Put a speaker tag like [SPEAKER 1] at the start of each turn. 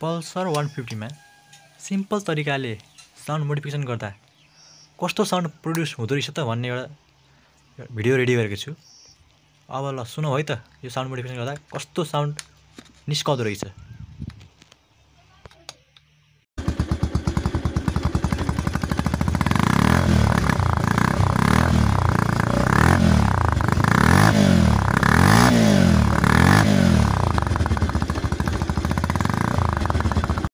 [SPEAKER 1] Pulsar one फिफ्टीमा simple तरिकाले sound modification गर्दा कस्तो साउन्ड प्रड्युस हुँदो रहेछ त भन्ने एउटा भिडियो रेडी गरेको छु अब ल सुनौ है त यो साउन्ड मोडिफिकेसन गर्दा कस्तो साउन्ड निस्काउँदो रहेछ